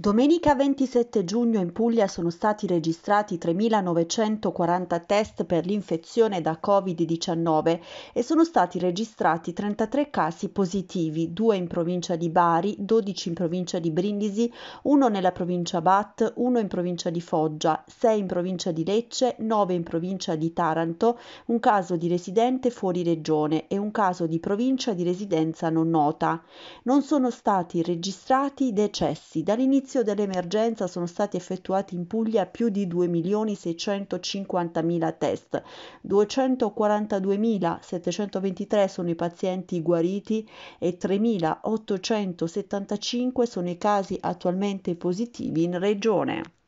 Domenica 27 giugno in Puglia sono stati registrati 3.940 test per l'infezione da Covid-19 e sono stati registrati 33 casi positivi, 2 in provincia di Bari, 12 in provincia di Brindisi, 1 nella provincia Bat, 1 in provincia di Foggia, 6 in provincia di Lecce, 9 in provincia di Taranto, un caso di residente fuori regione e un caso di provincia di residenza non nota. Non sono stati registrati decessi dall'inizio inizio dell'emergenza sono stati effettuati in Puglia più di 2.650.000 test, 242.723 sono i pazienti guariti e 3.875 sono i casi attualmente positivi in regione.